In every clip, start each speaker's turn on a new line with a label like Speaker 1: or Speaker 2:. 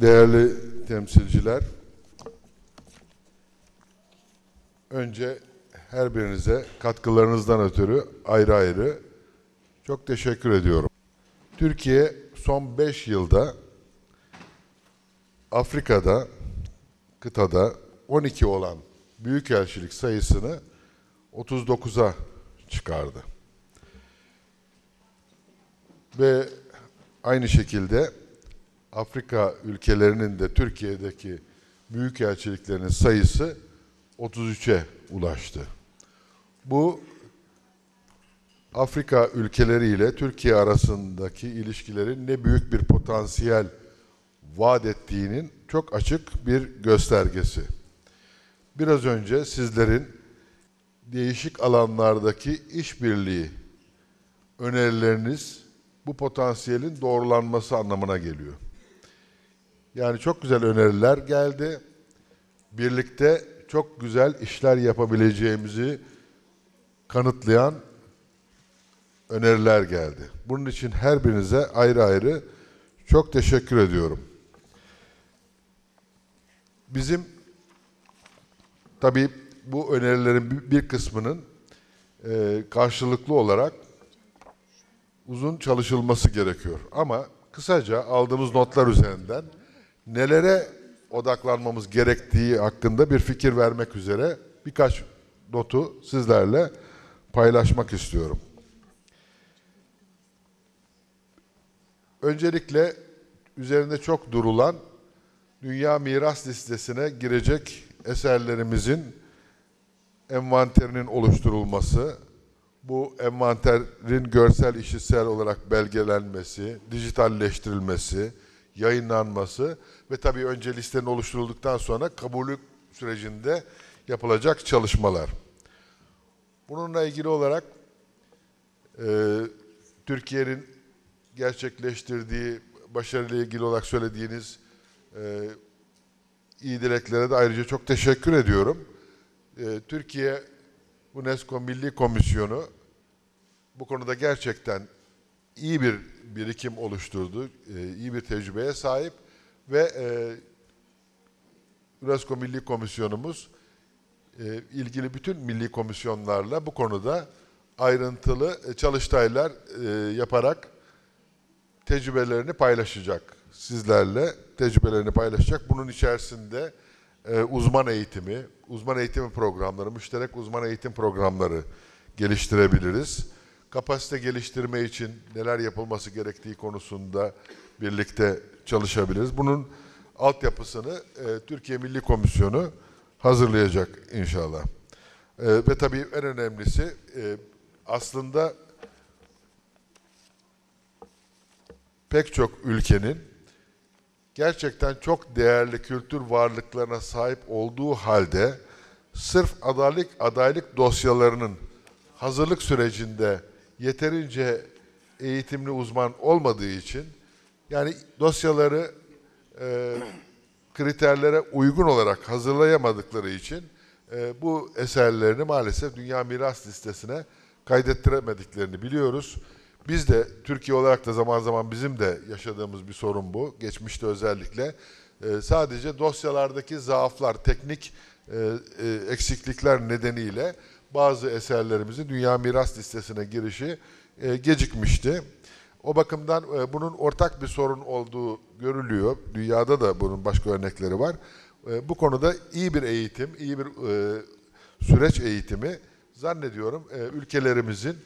Speaker 1: değerli temsilciler, önce her birinize katkılarınızdan ötürü ayrı ayrı çok teşekkür ediyorum. Türkiye son 5 yılda Afrika'da, kıtada 12 olan büyükelçilik sayısını 39'a çıkardı. Ve aynı şekilde Afrika ülkelerinin de Türkiye'deki büyükelçiliklerinin sayısı 33'e ulaştı. Bu Afrika ülkeleriyle Türkiye arasındaki ilişkilerin ne büyük bir potansiyel vaat ettiğinin çok açık bir göstergesi. Biraz önce sizlerin değişik alanlardaki işbirliği önerileriniz bu potansiyelin doğrulanması anlamına geliyor. Yani çok güzel öneriler geldi. Birlikte çok güzel işler yapabileceğimizi kanıtlayan öneriler geldi. Bunun için her birinize ayrı ayrı çok teşekkür ediyorum. Bizim tabii bu önerilerin bir kısmının e, karşılıklı olarak uzun çalışılması gerekiyor. Ama kısaca aldığımız notlar üzerinden nelere odaklanmamız gerektiği hakkında bir fikir vermek üzere birkaç notu sizlerle paylaşmak istiyorum. Öncelikle üzerinde çok durulan Dünya Miras Listesi'ne girecek eserlerimizin envanterinin oluşturulması, bu envanterin görsel işitsel olarak belgelenmesi, dijitalleştirilmesi, yayınlanması ve tabii önce listenin oluşturulduktan sonra kabulü sürecinde yapılacak çalışmalar. Bununla ilgili olarak e, Türkiye'nin gerçekleştirdiği, başarıyla ilgili olarak söylediğiniz e, iyi dileklere de ayrıca çok teşekkür ediyorum. E, Türkiye UNESCO Milli Komisyonu bu konuda gerçekten iyi bir birikim oluşturdu. E, iyi bir tecrübeye sahip ve e, UNESCO Milli Komisyonumuz e, ilgili bütün milli komisyonlarla bu konuda ayrıntılı e, çalıştaylar e, yaparak tecrübelerini paylaşacak. Sizlerle tecrübelerini paylaşacak. Bunun içerisinde e, uzman eğitimi, uzman eğitimi programları, müşterek uzman eğitim programları geliştirebiliriz kapasite geliştirme için neler yapılması gerektiği konusunda birlikte çalışabiliriz. Bunun altyapısını e, Türkiye Milli Komisyonu hazırlayacak inşallah. E, ve tabii en önemlisi e, aslında pek çok ülkenin gerçekten çok değerli kültür varlıklarına sahip olduğu halde sırf adaylık adaylık dosyalarının hazırlık sürecinde yeterince eğitimli uzman olmadığı için yani dosyaları e, kriterlere uygun olarak hazırlayamadıkları için e, bu eserlerini maalesef Dünya Miras Listesi'ne kaydettiremediklerini biliyoruz. Biz de Türkiye olarak da zaman zaman bizim de yaşadığımız bir sorun bu. Geçmişte özellikle e, sadece dosyalardaki zaaflar, teknik e, e, eksiklikler nedeniyle bazı eserlerimizi dünya miras listesine girişi e, gecikmişti. O bakımdan e, bunun ortak bir sorun olduğu görülüyor. Dünyada da bunun başka örnekleri var. E, bu konuda iyi bir eğitim, iyi bir e, süreç eğitimi zannediyorum e, ülkelerimizin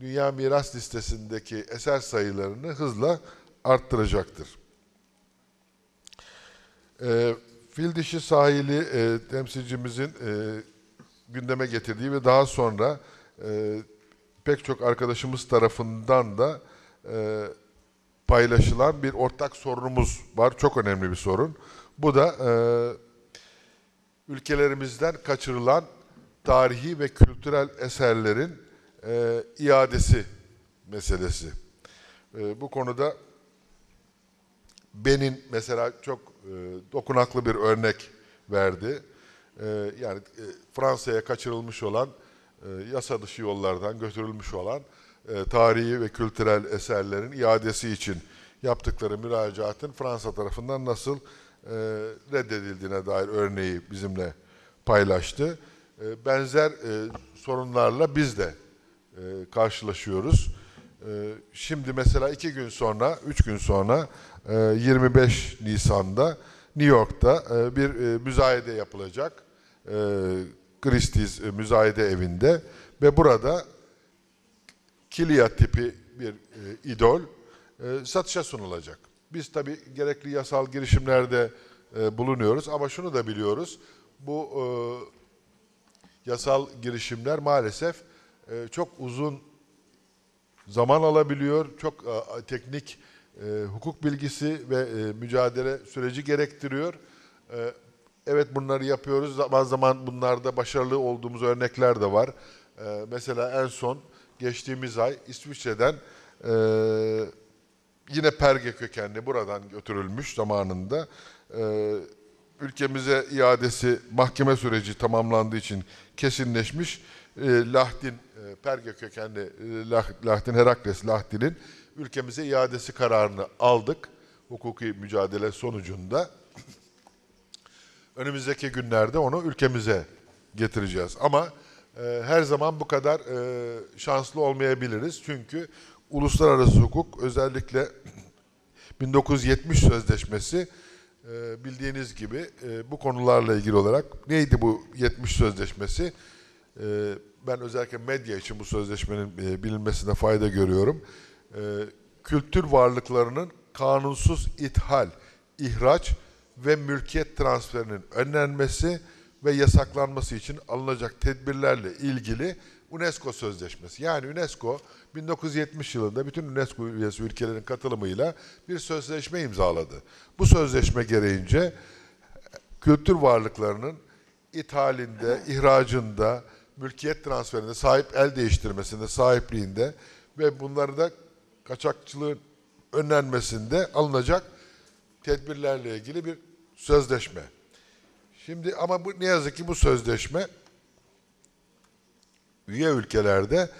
Speaker 1: dünya miras listesindeki eser sayılarını hızla arttıracaktır. E, Fil dişi sahili e, temsilcimizin e, gündeme getirdiği ve daha sonra e, pek çok arkadaşımız tarafından da e, paylaşılan bir ortak sorunumuz var. Çok önemli bir sorun. Bu da e, ülkelerimizden kaçırılan tarihi ve kültürel eserlerin e, iadesi meselesi. E, bu konuda Benin mesela çok e, dokunaklı bir örnek verdi. Ee, yani e, Fransa'ya kaçırılmış olan, e, yasa dışı yollardan götürülmüş olan e, tarihi ve kültürel eserlerin iadesi için yaptıkları müracaatın Fransa tarafından nasıl reddedildiğine dair örneği bizimle paylaştı. Benzer sorunlarla biz de karşılaşıyoruz. Şimdi mesela iki gün sonra, üç gün sonra 25 Nisan'da New York'ta bir müzayede yapılacak e, Christie's e, müzayede evinde ve burada Kilia tipi bir e, idol e, satışa sunulacak. Biz tabi gerekli yasal girişimlerde e, bulunuyoruz ama şunu da biliyoruz. Bu e, yasal girişimler maalesef e, çok uzun zaman alabiliyor. Çok e, teknik e, hukuk bilgisi ve e, mücadele süreci gerektiriyor. E, Evet bunları yapıyoruz. Zaman zaman bunlarda başarılı olduğumuz örnekler de var. Ee, mesela en son geçtiğimiz ay İsviçre'den e, yine Perge kökenli buradan götürülmüş zamanında e, ülkemize iadesi mahkeme süreci tamamlandığı için kesinleşmiş e, Lahdin e, Perge kökenli e, Lahdin Herakles Lahdin'in ülkemize iadesi kararını aldık hukuki mücadele sonucunda önümüzdeki günlerde onu ülkemize getireceğiz. Ama e, her zaman bu kadar e, şanslı olmayabiliriz. Çünkü uluslararası hukuk özellikle 1970 sözleşmesi e, bildiğiniz gibi e, bu konularla ilgili olarak neydi bu 70 sözleşmesi? E, ben özellikle medya için bu sözleşmenin e, bilinmesine fayda görüyorum. E, kültür varlıklarının kanunsuz ithal, ihraç ve mülkiyet transferinin önlenmesi ve yasaklanması için alınacak tedbirlerle ilgili UNESCO Sözleşmesi. Yani UNESCO 1970 yılında bütün UNESCO üyesi ülkelerin katılımıyla bir sözleşme imzaladı. Bu sözleşme gereğince kültür varlıklarının ithalinde, ihracında, mülkiyet transferinde, sahip el değiştirmesinde, sahipliğinde ve bunları da kaçakçılığın önlenmesinde alınacak tedbirlerle ilgili bir Sözleşme. Şimdi ama bu ne yazık ki bu sözleşme üye ülkelerde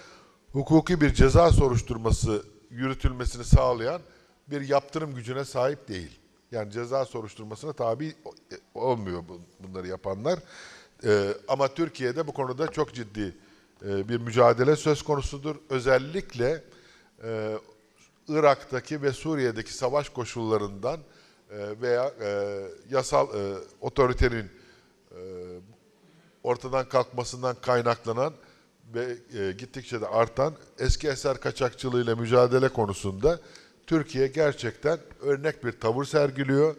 Speaker 1: hukuki bir ceza soruşturması yürütülmesini sağlayan bir yaptırım gücüne sahip değil. Yani ceza soruşturmasına tabi olmuyor bunları yapanlar. Ee, ama Türkiye'de bu konuda çok ciddi e, bir mücadele söz konusudur. Özellikle e, Irak'taki ve Suriye'deki savaş koşullarından e, veya e, yasal e, otoritenin ortadan kalkmasından kaynaklanan ve gittikçe de artan eski eser kaçakçılığıyla mücadele konusunda Türkiye gerçekten örnek bir tavır sergiliyor.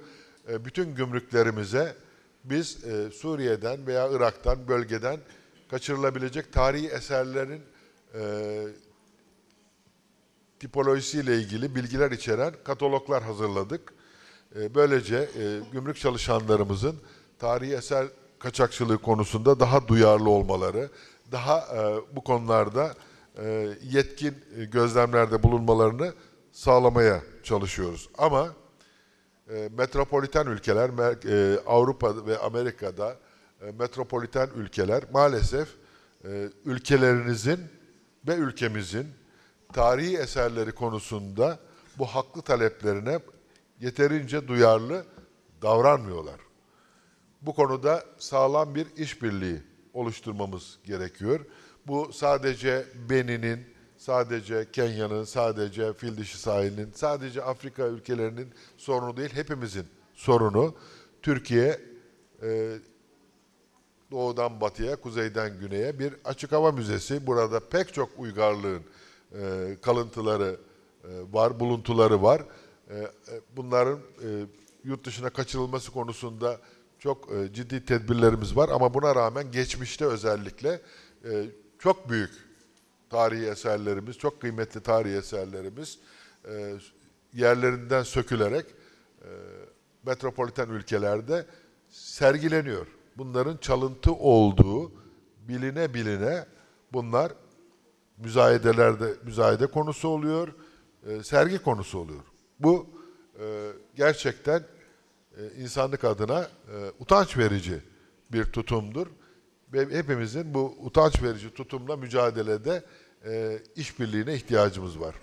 Speaker 1: Bütün gümrüklerimize biz Suriye'den veya Irak'tan, bölgeden kaçırılabilecek tarihi eserlerin tipolojisiyle ilgili bilgiler içeren kataloglar hazırladık. E, böylece e, gümrük çalışanlarımızın tarihi eser kaçakçılığı konusunda daha duyarlı olmaları, daha e, bu konularda yetkin gözlemlerde bulunmalarını sağlamaya çalışıyoruz. Ama e, metropoliten ülkeler, Avrupa ve Amerika'da e, metropoliten ülkeler maalesef ülkelerinizin ve ülkemizin tarihi eserleri konusunda bu haklı taleplerine yeterince duyarlı davranmıyorlar. Bu konuda sağlam bir işbirliği oluşturmamız gerekiyor. Bu sadece Benin'in, sadece Kenya'nın, sadece Fil sahilinin, sadece Afrika ülkelerinin sorunu değil, hepimizin sorunu. Türkiye e, doğudan batıya, kuzeyden güneye bir açık hava müzesi. Burada pek çok uygarlığın e, kalıntıları e, var, buluntuları var. Ee, e, bunların e, yurt dışına kaçırılması konusunda çok e, ciddi tedbirlerimiz var ama buna rağmen geçmişte özellikle çok büyük tarihi eserlerimiz, çok kıymetli tarihi eserlerimiz yerlerinden sökülerek metropoliten ülkelerde sergileniyor. Bunların çalıntı olduğu biline biline bunlar müzayedelerde müzayede konusu oluyor, sergi konusu oluyor. Bu e, gerçekten e, insanlık adına e, utanç verici bir tutumdur. Ve hepimizin bu utanç verici tutumla mücadelede e, işbirliğine ihtiyacımız var.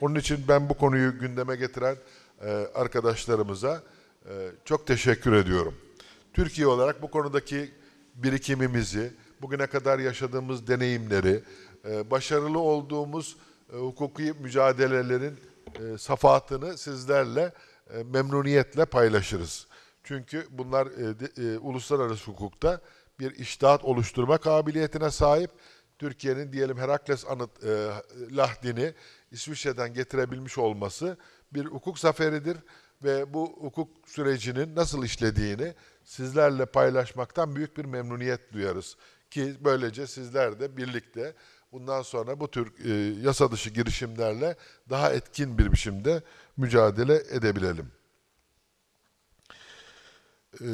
Speaker 1: Onun için ben bu konuyu gündeme getiren e, arkadaşlarımıza e, çok teşekkür ediyorum. Türkiye olarak bu konudaki birikimimizi, bugüne kadar yaşadığımız deneyimleri, e, başarılı olduğumuz e, hukuki mücadelelerin e, safahatını sizlerle e, memnuniyetle paylaşırız. Çünkü bunlar e, e, uluslararası hukukta bir iştahat oluşturma kabiliyetine sahip. Türkiye'nin diyelim Herakles anıt e, lahdini İsviçre'den getirebilmiş olması bir hukuk zaferidir ve bu hukuk sürecinin nasıl işlediğini sizlerle paylaşmaktan büyük bir memnuniyet duyarız ki böylece sizler de birlikte bundan sonra bu tür e, yasa dışı girişimlerle daha etkin bir biçimde mücadele edebilelim. E,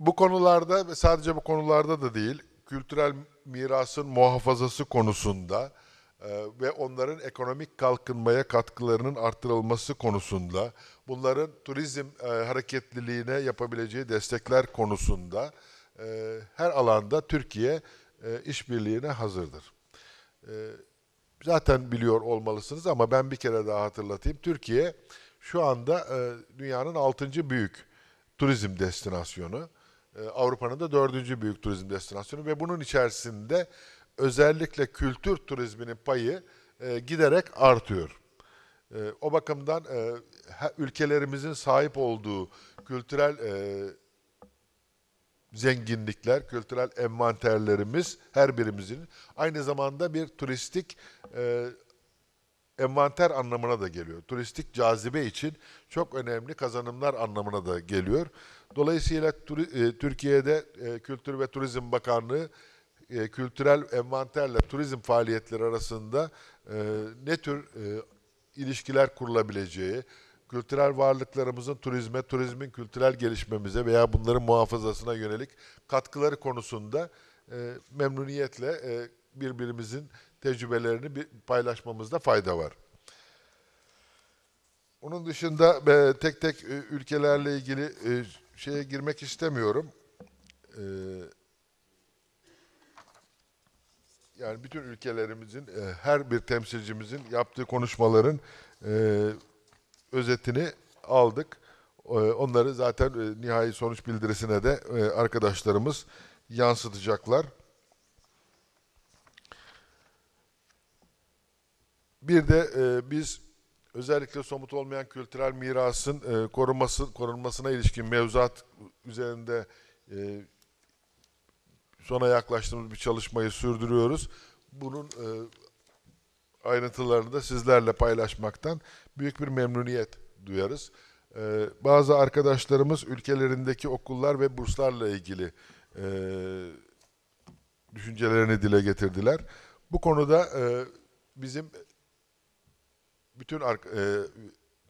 Speaker 1: bu konularda ve sadece bu konularda da değil, kültürel mirasın muhafazası konusunda e, ve onların ekonomik kalkınmaya katkılarının artırılması konusunda, bunların turizm e, hareketliliğine yapabileceği destekler konusunda e, her alanda Türkiye e, işbirliğine hazırdır. Ee, zaten biliyor olmalısınız ama ben bir kere daha hatırlatayım. Türkiye şu anda e, dünyanın altıncı büyük turizm destinasyonu. E, Avrupa'nın da dördüncü büyük turizm destinasyonu ve bunun içerisinde özellikle kültür turizminin payı e, giderek artıyor. O bakımdan ülkelerimizin sahip olduğu kültürel zenginlikler, kültürel envanterlerimiz her birimizin aynı zamanda bir turistik e, envanter anlamına da geliyor. Turistik cazibe için çok önemli kazanımlar anlamına da geliyor. Dolayısıyla e, Türkiye'de e, Kültür ve Turizm Bakanlığı e, kültürel envanterle turizm faaliyetleri arasında ne tür ilişkiler kurulabileceği, kültürel varlıklarımızın turizme, turizmin kültürel gelişmemize veya bunların muhafazasına yönelik katkıları konusunda e, memnuniyetle e, birbirimizin tecrübelerini bir paylaşmamızda fayda var. Onun dışında e, tek tek e, ülkelerle ilgili e, şeye girmek istemiyorum. E, yani bütün ülkelerimizin, e, her bir temsilcimizin yaptığı konuşmaların e, özetini aldık. Ee, onları zaten e, nihai sonuç bildirisine de e, arkadaşlarımız yansıtacaklar. Bir de e, biz özellikle somut olmayan kültürel mirasın korunması korunmasına ilişkin mevzuat üzerinde sona yaklaştığımız bir çalışmayı sürdürüyoruz. Bunun ayrıntılarını da sizlerle paylaşmaktan büyük bir memnuniyet duyarız. Ee, bazı arkadaşlarımız ülkelerindeki okullar ve burslarla ilgili e, düşüncelerini dile getirdiler. Bu konuda e, bizim bütün ar e,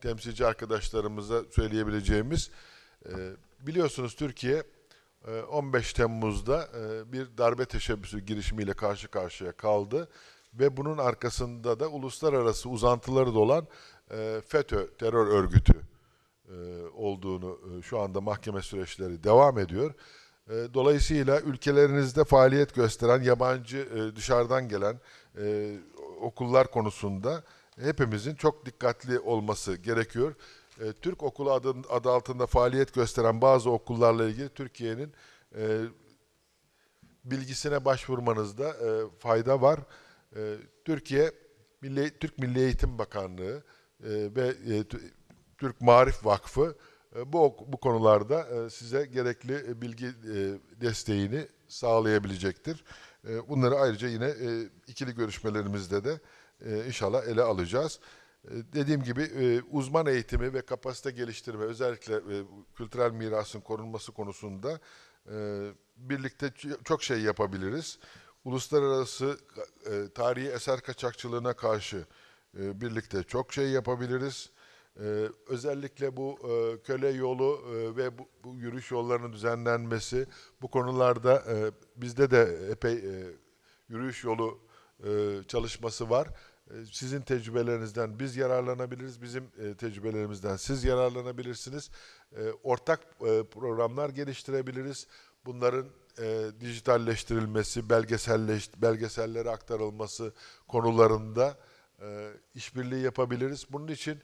Speaker 1: temsilci arkadaşlarımıza söyleyebileceğimiz e, biliyorsunuz Türkiye 15 e, Temmuz'da e, bir darbe teşebbüsü girişimiyle karşı karşıya kaldı ve bunun arkasında da uluslararası uzantıları da olan e, FETÖ terör örgütü e, olduğunu e, şu anda mahkeme süreçleri devam ediyor. E, dolayısıyla ülkelerinizde faaliyet gösteren yabancı dışarıdan gelen okullar konusunda hepimizin çok dikkatli olması gerekiyor. Türk okulu adı, adı altında faaliyet gösteren bazı okullarla ilgili Türkiye'nin e, bilgisine başvurmanızda e, fayda var. E, Türkiye Milli, Türk Milli Eğitim Bakanlığı, ee, ve e, Türk Marif Vakfı e, bu bu konularda e, size gerekli bilgi desteğini sağlayabilecektir. Bunları ayrıca yine ikili görüşmelerimizde de inşallah ele alacağız. Dediğim gibi uzman eğitimi ve kapasite geliştirme özellikle kültürel mirasın korunması konusunda birlikte çok şey yapabiliriz. Uluslararası tarihi eser kaçakçılığına karşı ee, birlikte çok şey yapabiliriz. Ee, özellikle bu e, köle yolu e, ve bu, yürüyüş yollarının düzenlenmesi bu konularda e, bizde de epey yürüyüş yolu çalışması var. sizin tecrübelerinizden biz yararlanabiliriz, bizim tecrübelerimizden siz yararlanabilirsiniz. ortak programlar geliştirebiliriz. Bunların dijitalleştirilmesi, belgeselleş, belgesellere aktarılması konularında e, işbirliği yapabiliriz. Bunun için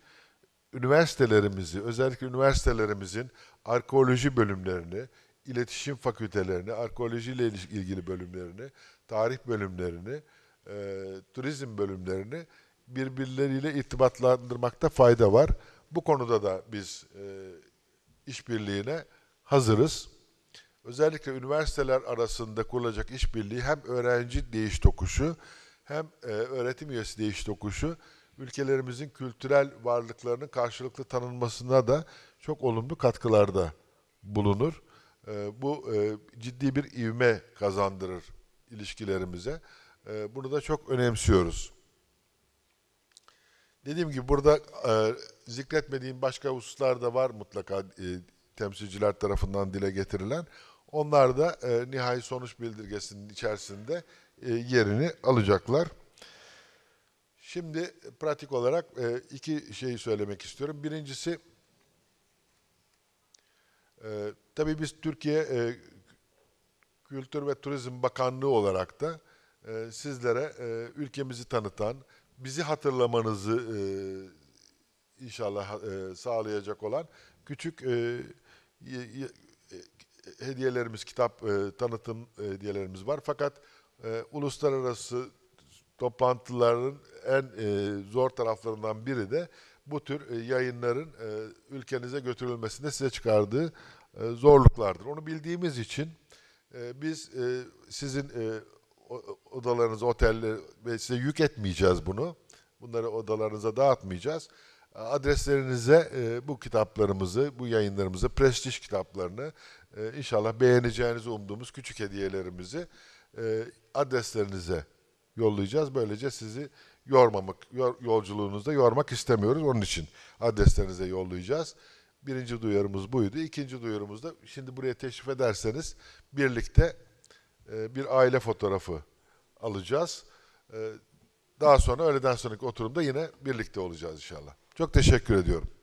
Speaker 1: üniversitelerimizi, özellikle üniversitelerimizin arkeoloji bölümlerini, iletişim fakültelerini, arkeolojiyle ilgili bölümlerini, tarih bölümlerini, e, turizm bölümlerini birbirleriyle irtibatlandırmakta fayda var. Bu konuda da biz e, işbirliğine hazırız. Özellikle üniversiteler arasında kurulacak işbirliği hem öğrenci değiş tokuşu hem e, öğretim üyesi değiş tokuşu ülkelerimizin kültürel varlıklarının karşılıklı tanınmasına da çok olumlu katkılarda bulunur. E, bu e, ciddi bir ivme kazandırır ilişkilerimize. E, bunu da çok önemsiyoruz. Dediğim gibi burada e, zikretmediğim başka hususlar da var mutlaka e, temsilciler tarafından dile getirilen. Onlar da e, nihai sonuç bildirgesinin içerisinde e, yerini alacaklar. Şimdi pratik olarak e, iki şey söylemek istiyorum. Birincisi, e, tabii biz Türkiye Kültür ve Turizm Bakanlığı olarak da sizlere ülkemizi tanıtan, bizi hatırlamanızı inşallah sağlayacak olan küçük hediyelerimiz, kitap tanıtım hediyelerimiz var. Fakat bu e, uluslararası toplantıların en e, zor taraflarından biri de bu tür e, yayınların e, ülkenize götürülmesinde size çıkardığı e, zorluklardır. Onu bildiğimiz için e, biz e, sizin e, odalarınız, oteller ve size yük etmeyeceğiz bunu. Bunları odalarınıza dağıtmayacağız. E, adreslerinize e, bu kitaplarımızı, bu yayınlarımızı, prestij kitaplarını, e, inşallah beğeneceğinizi umduğumuz küçük hediyelerimizi e, adreslerinize yollayacağız. Böylece sizi yormamak, yolculuğunuzda yormak istemiyoruz. Onun için adreslerinize yollayacağız. Birinci duyarımız buydu. İkinci duyarımız da şimdi buraya teşrif ederseniz birlikte e, bir aile fotoğrafı alacağız. E, daha sonra öğleden sonraki oturumda yine birlikte olacağız inşallah. Çok teşekkür ediyorum.